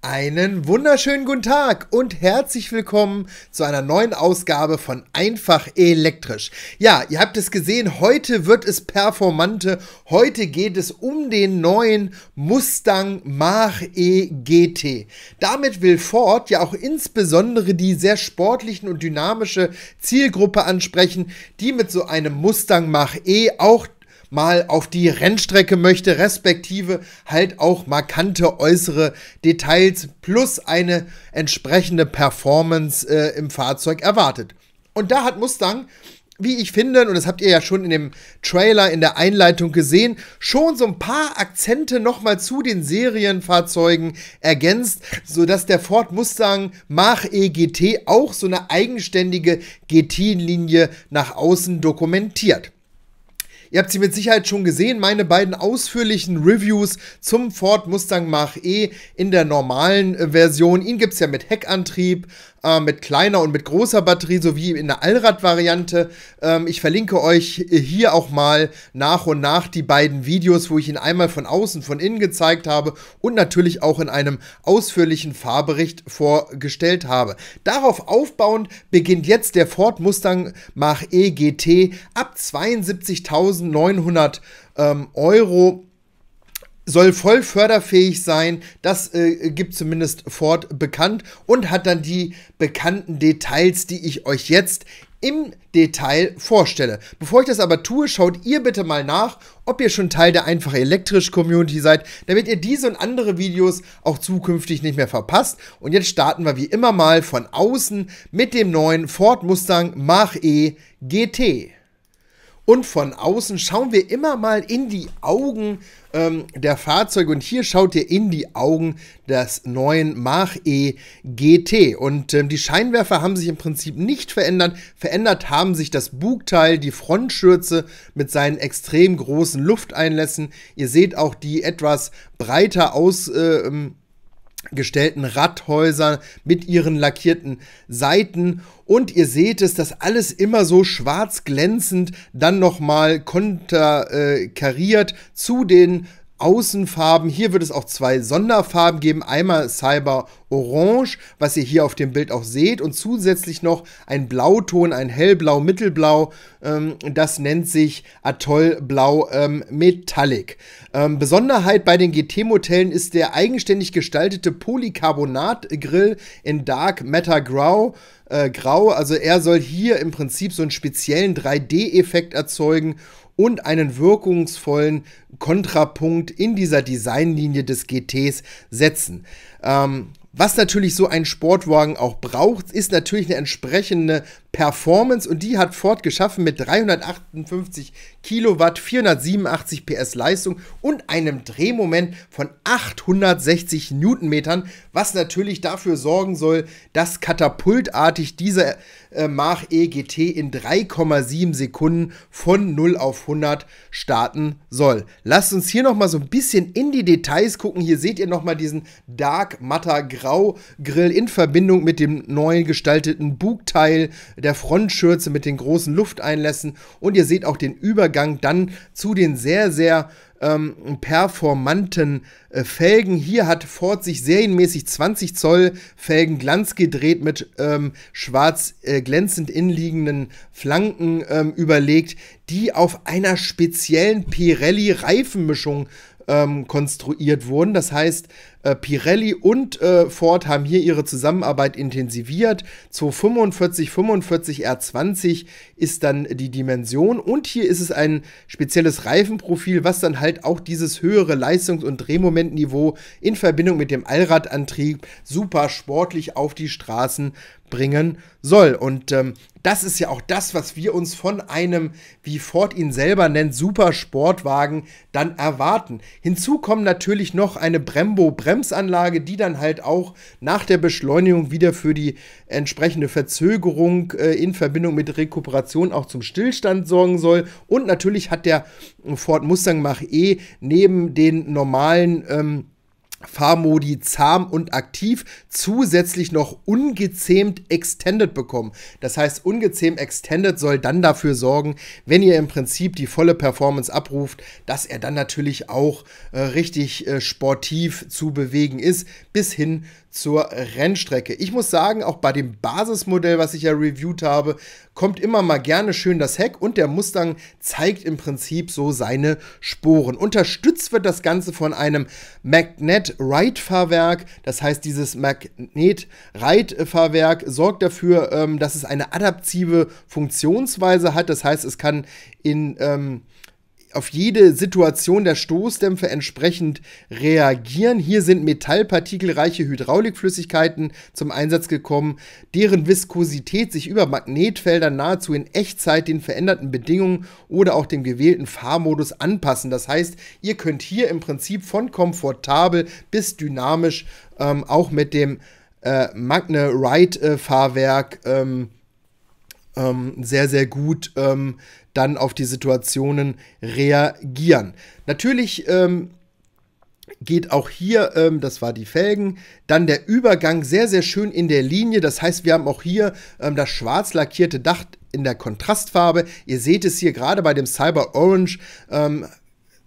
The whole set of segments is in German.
Einen wunderschönen guten Tag und herzlich willkommen zu einer neuen Ausgabe von Einfach Elektrisch. Ja, ihr habt es gesehen, heute wird es performante. Heute geht es um den neuen Mustang Mach-E GT. Damit will Ford ja auch insbesondere die sehr sportlichen und dynamische Zielgruppe ansprechen, die mit so einem Mustang Mach-E auch mal auf die Rennstrecke möchte, respektive halt auch markante äußere Details plus eine entsprechende Performance äh, im Fahrzeug erwartet. Und da hat Mustang, wie ich finde, und das habt ihr ja schon in dem Trailer in der Einleitung gesehen, schon so ein paar Akzente nochmal zu den Serienfahrzeugen ergänzt, sodass der Ford Mustang Mach E GT auch so eine eigenständige GT-Linie nach außen dokumentiert. Ihr habt sie mit Sicherheit schon gesehen, meine beiden ausführlichen Reviews zum Ford Mustang Mach E in der normalen äh, Version. Ihn gibt es ja mit Heckantrieb, äh, mit kleiner und mit großer Batterie sowie in der Allrad-Variante. Ähm, ich verlinke euch hier auch mal nach und nach die beiden Videos, wo ich ihn einmal von außen, von innen gezeigt habe und natürlich auch in einem ausführlichen Fahrbericht vorgestellt habe. Darauf aufbauend beginnt jetzt der Ford Mustang Mach E GT ab 72.900 ähm, Euro soll voll förderfähig sein. Das äh, gibt zumindest Ford bekannt und hat dann die bekannten Details, die ich euch jetzt im Detail vorstelle. Bevor ich das aber tue, schaut ihr bitte mal nach, ob ihr schon Teil der einfach elektrisch Community seid, damit ihr diese und andere Videos auch zukünftig nicht mehr verpasst. Und jetzt starten wir wie immer mal von außen mit dem neuen Ford Mustang Mach-E GT. Und von außen schauen wir immer mal in die Augen ähm, der Fahrzeuge. Und hier schaut ihr in die Augen des neuen Mach E GT. Und ähm, die Scheinwerfer haben sich im Prinzip nicht verändert. Verändert haben sich das Bugteil, die Frontschürze mit seinen extrem großen Lufteinlässen. Ihr seht auch die etwas breiter aus... Äh, ähm, gestellten Radhäusern mit ihren lackierten Seiten und ihr seht es, dass alles immer so schwarz glänzend dann nochmal konterkariert äh, zu den Außenfarben. Hier wird es auch zwei Sonderfarben geben. Einmal Cyber Orange, was ihr hier auf dem Bild auch seht. Und zusätzlich noch ein Blauton, ein Hellblau, Mittelblau. Ähm, das nennt sich Atoll Blau ähm, Metallic. Ähm, Besonderheit bei den GT-Modellen ist der eigenständig gestaltete Polycarbonat-Grill in Dark Matter Grau. Äh, Grau. Also er soll hier im Prinzip so einen speziellen 3D-Effekt erzeugen und einen wirkungsvollen Kontrapunkt in dieser Designlinie des GTs setzen. Ähm, was natürlich so ein Sportwagen auch braucht, ist natürlich eine entsprechende Performance und die hat Ford geschaffen mit 358 Kilowatt, 487 PS Leistung und einem Drehmoment von 860 Newtonmetern, was natürlich dafür sorgen soll, dass katapultartig dieser äh, Mach EGT in 3,7 Sekunden von 0 auf 100 starten soll. Lasst uns hier nochmal so ein bisschen in die Details gucken. Hier seht ihr nochmal diesen Dark Matter Grau Grill in Verbindung mit dem neu gestalteten Bugteil, der Frontschürze mit den großen Lufteinlässen und ihr seht auch den Übergang dann zu den sehr, sehr ähm, performanten äh, Felgen. Hier hat Ford sich serienmäßig 20 Zoll Felgen Glanz gedreht mit ähm, schwarz äh, glänzend innenliegenden Flanken ähm, überlegt, die auf einer speziellen Pirelli-Reifenmischung ähm, konstruiert wurden. Das heißt, äh, Pirelli und äh, Ford haben hier ihre Zusammenarbeit intensiviert. 245 45, R20 ist dann die Dimension und hier ist es ein spezielles Reifenprofil, was dann halt auch dieses höhere Leistungs- und Drehmomentniveau in Verbindung mit dem Allradantrieb super sportlich auf die Straßen bringen soll. Und ähm, das ist ja auch das, was wir uns von einem, wie Ford ihn selber nennt, Supersportwagen dann erwarten. Hinzu kommen natürlich noch eine Brembo-Brembo Bremsanlage, die dann halt auch nach der Beschleunigung wieder für die entsprechende Verzögerung äh, in Verbindung mit Rekuperation auch zum Stillstand sorgen soll. Und natürlich hat der Ford Mustang Mach E neben den normalen ähm, Fahrmodi zahm und aktiv zusätzlich noch ungezähmt extended bekommen. Das heißt, ungezähmt extended soll dann dafür sorgen, wenn ihr im Prinzip die volle Performance abruft, dass er dann natürlich auch äh, richtig äh, sportiv zu bewegen ist, bis hin zur Rennstrecke. Ich muss sagen, auch bei dem Basismodell, was ich ja reviewt habe, kommt immer mal gerne schön das Heck und der Mustang zeigt im Prinzip so seine Sporen. Unterstützt wird das Ganze von einem Magnet-Ride-Fahrwerk. Das heißt, dieses Magnet-Ride-Fahrwerk sorgt dafür, ähm, dass es eine adaptive Funktionsweise hat. Das heißt, es kann in... Ähm, auf jede Situation der Stoßdämpfe entsprechend reagieren. Hier sind metallpartikelreiche Hydraulikflüssigkeiten zum Einsatz gekommen, deren Viskosität sich über Magnetfelder nahezu in Echtzeit den veränderten Bedingungen oder auch dem gewählten Fahrmodus anpassen. Das heißt, ihr könnt hier im Prinzip von komfortabel bis dynamisch ähm, auch mit dem äh, Magne Ride äh, Fahrwerk ähm, ähm, sehr, sehr gut ähm, dann auf die Situationen reagieren. Natürlich ähm, geht auch hier, ähm, das war die Felgen, dann der Übergang sehr, sehr schön in der Linie. Das heißt, wir haben auch hier ähm, das schwarz lackierte Dach in der Kontrastfarbe. Ihr seht es hier gerade bei dem Cyber Orange, ähm,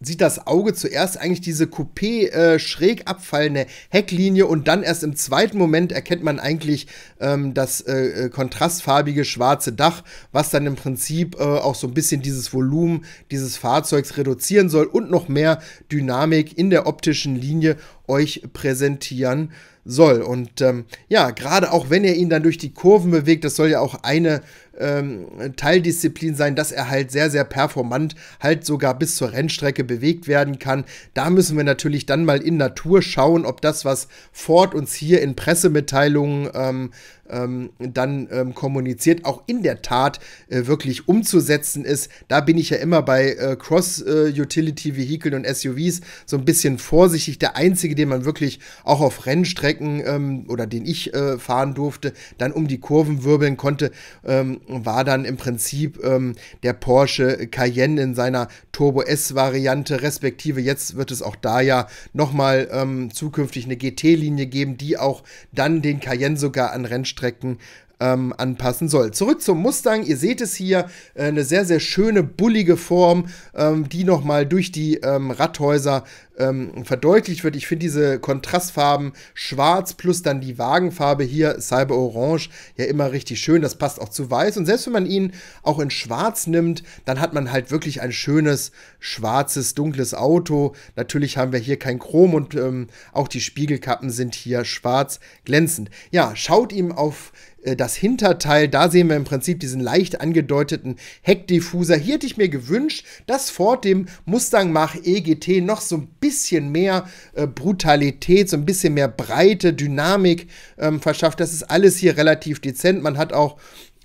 sieht das Auge zuerst eigentlich diese Coupé äh, schräg abfallende Hecklinie und dann erst im zweiten Moment erkennt man eigentlich ähm, das äh, äh, kontrastfarbige schwarze Dach, was dann im Prinzip äh, auch so ein bisschen dieses Volumen dieses Fahrzeugs reduzieren soll und noch mehr Dynamik in der optischen Linie euch präsentieren soll. Und ähm, ja, gerade auch wenn ihr ihn dann durch die Kurven bewegt, das soll ja auch eine ähm, Teildisziplin sein, dass er halt sehr, sehr performant halt sogar bis zur Rennstrecke bewegt werden kann. Da müssen wir natürlich dann mal in Natur schauen, ob das, was Ford uns hier in Pressemitteilungen ähm, ähm, dann ähm, kommuniziert, auch in der Tat äh, wirklich umzusetzen ist. Da bin ich ja immer bei äh, Cross-Utility-Vehikeln äh, und SUVs so ein bisschen vorsichtig. Der einzige, den man wirklich auch auf Rennstrecken ähm, oder den ich äh, fahren durfte, dann um die Kurven wirbeln konnte, ähm, war dann im Prinzip ähm, der Porsche Cayenne in seiner Turbo S-Variante, respektive jetzt wird es auch da ja nochmal ähm, zukünftig eine GT-Linie geben, die auch dann den Cayenne sogar an Rennstrecken ähm, anpassen soll. Zurück zum Mustang. Ihr seht es hier, äh, eine sehr, sehr schöne, bullige Form, ähm, die nochmal durch die ähm, Radhäuser ähm, verdeutlicht wird. Ich finde diese Kontrastfarben schwarz plus dann die Wagenfarbe hier, Cyber Orange, ja immer richtig schön. Das passt auch zu weiß. Und selbst wenn man ihn auch in schwarz nimmt, dann hat man halt wirklich ein schönes, schwarzes, dunkles Auto. Natürlich haben wir hier kein Chrom und ähm, auch die Spiegelkappen sind hier schwarz glänzend. Ja, schaut ihm auf äh, das Hinterteil, da sehen wir im Prinzip diesen leicht angedeuteten Heckdiffuser. Hier hätte ich mir gewünscht, dass Ford dem Mustang Mach EGT noch so ein bisschen bisschen mehr äh, Brutalität, so ein bisschen mehr Breite, Dynamik ähm, verschafft. Das ist alles hier relativ dezent. Man hat auch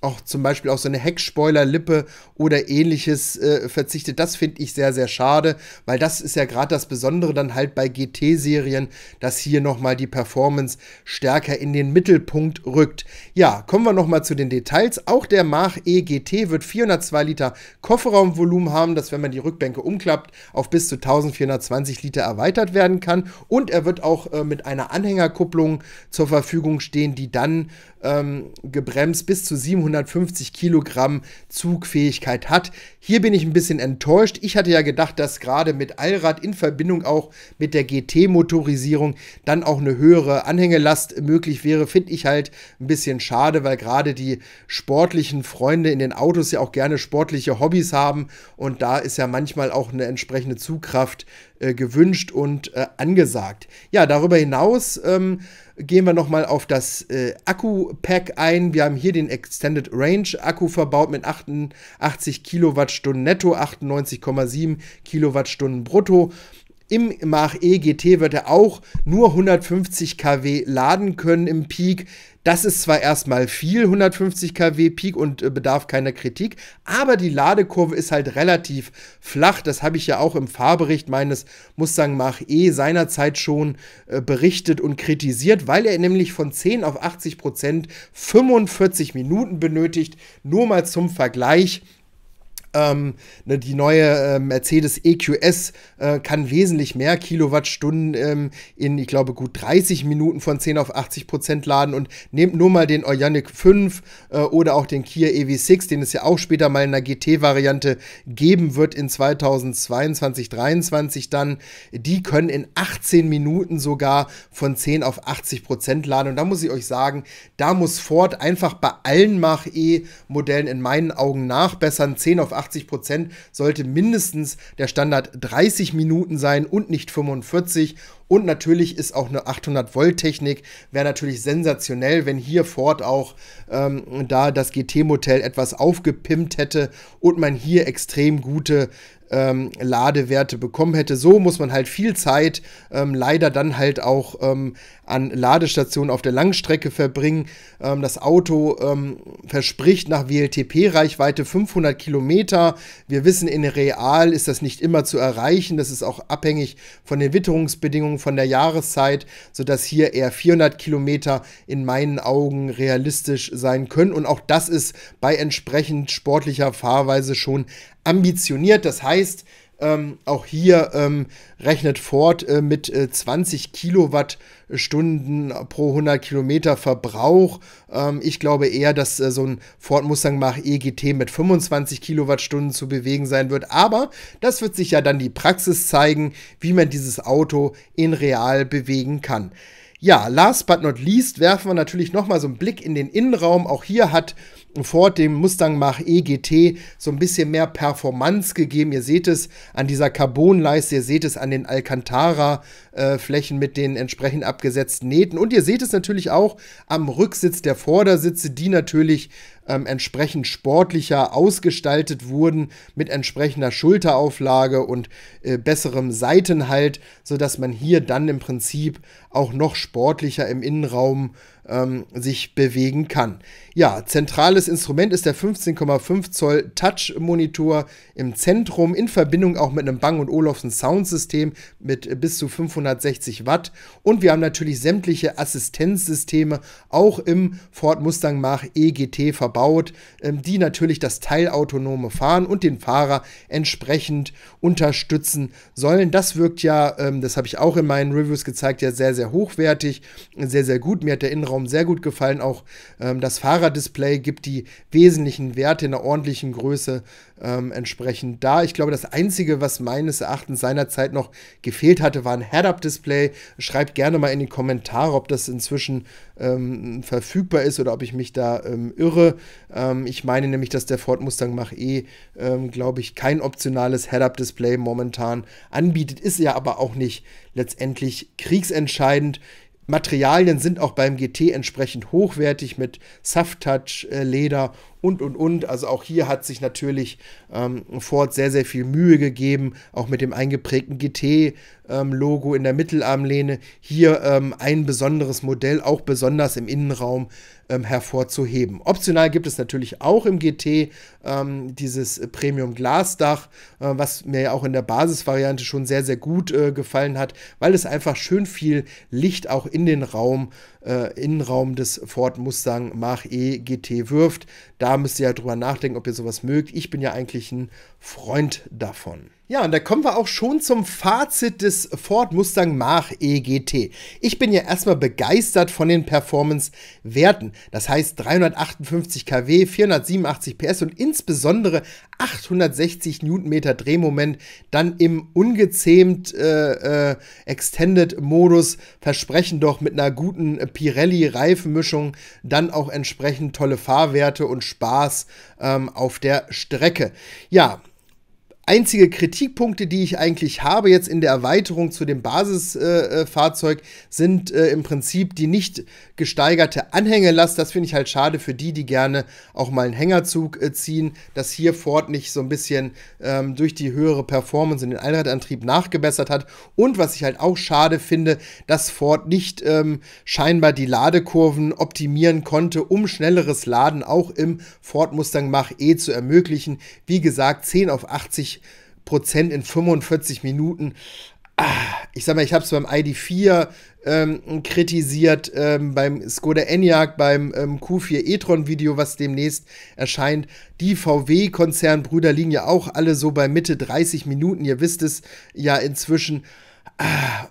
auch zum Beispiel auf so eine Heckspoiler-Lippe oder ähnliches äh, verzichtet. Das finde ich sehr, sehr schade, weil das ist ja gerade das Besondere dann halt bei GT-Serien, dass hier nochmal die Performance stärker in den Mittelpunkt rückt. Ja, kommen wir nochmal zu den Details. Auch der Mach E GT wird 402 Liter Kofferraumvolumen haben, das, wenn man die Rückbänke umklappt, auf bis zu 1420 Liter erweitert werden kann. Und er wird auch äh, mit einer Anhängerkupplung zur Verfügung stehen, die dann ähm, gebremst bis zu 750 Kilogramm Zugfähigkeit hat. Hier bin ich ein bisschen enttäuscht. Ich hatte ja gedacht, dass gerade mit Allrad in Verbindung auch mit der GT-Motorisierung dann auch eine höhere Anhängelast möglich wäre. Finde ich halt ein bisschen schade, weil gerade die sportlichen Freunde in den Autos ja auch gerne sportliche Hobbys haben und da ist ja manchmal auch eine entsprechende Zugkraft äh, gewünscht und äh, angesagt. Ja, darüber hinaus ähm, gehen wir nochmal auf das äh, Akku-Pack ein. Wir haben hier den Extended Range Akku verbaut mit 88 Kilowattstunden netto, 98,7 Kilowattstunden brutto. Im Mach E GT wird er auch nur 150 kW laden können im Peak. Das ist zwar erstmal viel, 150 kW Peak und äh, bedarf keiner Kritik, aber die Ladekurve ist halt relativ flach. Das habe ich ja auch im Fahrbericht meines Mustang Mach-E seinerzeit schon äh, berichtet und kritisiert, weil er nämlich von 10 auf 80 Prozent 45 Minuten benötigt. Nur mal zum Vergleich. Ähm, ne, die neue äh, Mercedes EQS äh, kann wesentlich mehr Kilowattstunden ähm, in, ich glaube, gut 30 Minuten von 10 auf 80 Prozent laden und nehmt nur mal den Ioniq 5 äh, oder auch den Kia EV6, den es ja auch später mal in einer GT-Variante geben wird in 2022, 2023 dann. Die können in 18 Minuten sogar von 10 auf 80 Prozent laden und da muss ich euch sagen, da muss Ford einfach bei allen Mach-E-Modellen in meinen Augen nachbessern. 10 auf 80 80 Prozent sollte mindestens der Standard 30 Minuten sein und nicht 45 und natürlich ist auch eine 800-Volt-Technik, wäre natürlich sensationell, wenn hier Ford auch ähm, da das GT-Modell etwas aufgepimpt hätte und man hier extrem gute ähm, Ladewerte bekommen hätte. So muss man halt viel Zeit ähm, leider dann halt auch ähm, an Ladestationen auf der Langstrecke verbringen. Ähm, das Auto ähm, verspricht nach WLTP-Reichweite 500 Kilometer. Wir wissen, in Real ist das nicht immer zu erreichen. Das ist auch abhängig von den Witterungsbedingungen Abhängig von der Jahreszeit, sodass hier eher 400 Kilometer in meinen Augen realistisch sein können. Und auch das ist bei entsprechend sportlicher Fahrweise schon ambitioniert. Das heißt, ähm, auch hier ähm, rechnet Ford äh, mit äh, 20 Kilowattstunden pro 100 Kilometer Verbrauch. Ähm, ich glaube eher, dass äh, so ein Ford Mustang Mach EGT mit 25 Kilowattstunden zu bewegen sein wird. Aber das wird sich ja dann die Praxis zeigen, wie man dieses Auto in real bewegen kann. Ja, last but not least werfen wir natürlich nochmal so einen Blick in den Innenraum. Auch hier hat äh, Ford dem Mustang Mach E GT so ein bisschen mehr Performance gegeben. Ihr seht es an dieser Carbonleiste, ihr seht es an den Alcantara-Flächen äh, mit den entsprechend abgesetzten Nähten und ihr seht es natürlich auch am Rücksitz der Vordersitze, die natürlich ähm, entsprechend sportlicher ausgestaltet wurden mit entsprechender Schulterauflage und äh, besserem Seitenhalt, sodass man hier dann im Prinzip auch noch sportlicher im Innenraum ähm, sich bewegen kann. Ja, zentrales Instrument ist der 15,5 Zoll Touch-Monitor im Zentrum in Verbindung auch mit einem Bang und Olufsen Soundsystem mit bis zu 560 Watt und wir haben natürlich sämtliche Assistenzsysteme auch im Ford Mustang Mach EGT verbaut verbaut, ähm, die natürlich das teilautonome Fahren und den Fahrer entsprechend unterstützen sollen. Das wirkt ja, ähm, das habe ich auch in meinen Reviews gezeigt, ja sehr, sehr hochwertig, sehr, sehr gut. Mir hat der Innenraum sehr gut gefallen. Auch ähm, das Fahrerdisplay gibt die wesentlichen Werte in einer ordentlichen Größe ähm, entsprechend da. Ich glaube, das Einzige, was meines Erachtens seinerzeit noch gefehlt hatte, war ein Head-Up-Display. Schreibt gerne mal in die Kommentare, ob das inzwischen ähm, verfügbar ist oder ob ich mich da ähm, irre. Ähm, ich meine nämlich, dass der Ford Mustang Mach-E, ähm, glaube ich, kein optionales Head-Up-Display momentan anbietet. Ist ja aber auch nicht letztendlich kriegsentscheidend. Materialien sind auch beim GT entsprechend hochwertig mit Soft-Touch-Leder äh, und, und, und. Also auch hier hat sich natürlich ähm, Ford sehr, sehr viel Mühe gegeben, auch mit dem eingeprägten GT ähm, Logo in der Mittelarmlehne hier ähm, ein besonderes Modell auch besonders im Innenraum ähm, hervorzuheben. Optional gibt es natürlich auch im GT ähm, dieses Premium Glasdach, äh, was mir ja auch in der Basisvariante schon sehr, sehr gut äh, gefallen hat, weil es einfach schön viel Licht auch in den Raum äh, Innenraum des Ford Mustang Mach-E GT wirft. Da müsst ihr ja halt drüber nachdenken, ob ihr sowas mögt. Ich bin ja eigentlich ein Freund davon. Ja, und da kommen wir auch schon zum Fazit des Ford Mustang Mach-E GT. Ich bin ja erstmal begeistert von den Performance-Werten. Das heißt 358 kW, 487 PS und insbesondere 860 Newtonmeter Drehmoment. Dann im ungezähmt äh, äh, Extended-Modus versprechen doch mit einer guten Pirelli-Reifenmischung dann auch entsprechend tolle Fahrwerte und Spaß ähm, auf der Strecke. Ja, einzige Kritikpunkte, die ich eigentlich habe jetzt in der Erweiterung zu dem Basisfahrzeug, äh, sind äh, im Prinzip die nicht gesteigerte Anhängelast. Das finde ich halt schade für die, die gerne auch mal einen Hängerzug äh, ziehen, dass hier Ford nicht so ein bisschen ähm, durch die höhere Performance in den Einradantrieb nachgebessert hat. Und was ich halt auch schade finde, dass Ford nicht ähm, scheinbar die Ladekurven optimieren konnte, um schnelleres Laden auch im Ford Mustang Mach E zu ermöglichen. Wie gesagt, 10 auf 80 Prozent in 45 Minuten. Ah, ich sag mal, ich habe es beim ID4 ähm, kritisiert, ähm, beim Skoda Enyaq, beim ähm, Q4 e-tron-Video, was demnächst erscheint. Die VW-Konzernbrüder liegen ja auch alle so bei Mitte 30 Minuten. Ihr wisst es ja inzwischen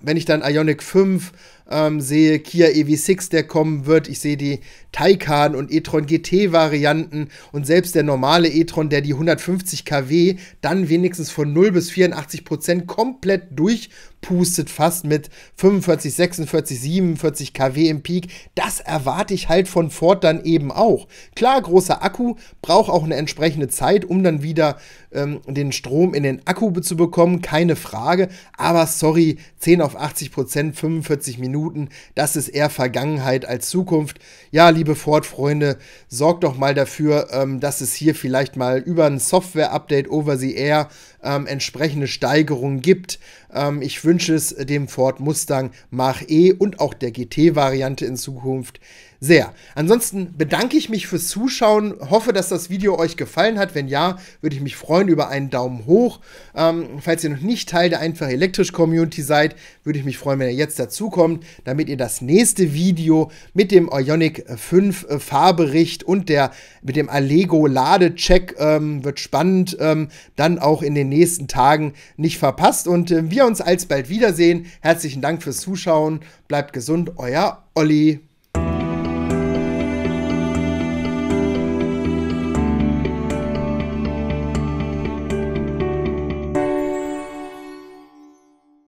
wenn ich dann Ionic 5 ähm, sehe, Kia EV6, der kommen wird, ich sehe die Taycan und e-tron GT-Varianten und selbst der normale e-tron, der die 150 kW dann wenigstens von 0 bis 84 Prozent komplett durchpustet, fast mit 45, 46, 47 kW im Peak, das erwarte ich halt von Ford dann eben auch. Klar, großer Akku braucht auch eine entsprechende Zeit, um dann wieder ähm, den Strom in den Akku zu bekommen, keine Frage. Aber sorry, 10 auf 80 Prozent, 45 Minuten, das ist eher Vergangenheit als Zukunft. Ja, liebe Ford-Freunde, sorgt doch mal dafür, ähm, dass es hier vielleicht mal über ein Software-Update over the air ähm, entsprechende Steigerungen gibt. Ähm, ich wünsche es dem Ford Mustang Mach E und auch der GT-Variante in Zukunft sehr. Ansonsten bedanke ich mich fürs Zuschauen, hoffe, dass das Video euch gefallen hat. Wenn ja, würde ich mich freuen über einen Daumen hoch. Ähm, falls ihr noch nicht Teil der einfach elektrisch Community seid, würde ich mich freuen, wenn ihr jetzt dazukommt, damit ihr das nächste Video mit dem Ionic 5 äh, Fahrbericht und der mit dem Allego Ladecheck ähm, wird spannend ähm, dann auch in den nächsten Tagen nicht verpasst. Und äh, wir uns alsbald wiedersehen. Herzlichen Dank fürs Zuschauen. Bleibt gesund, euer Olli.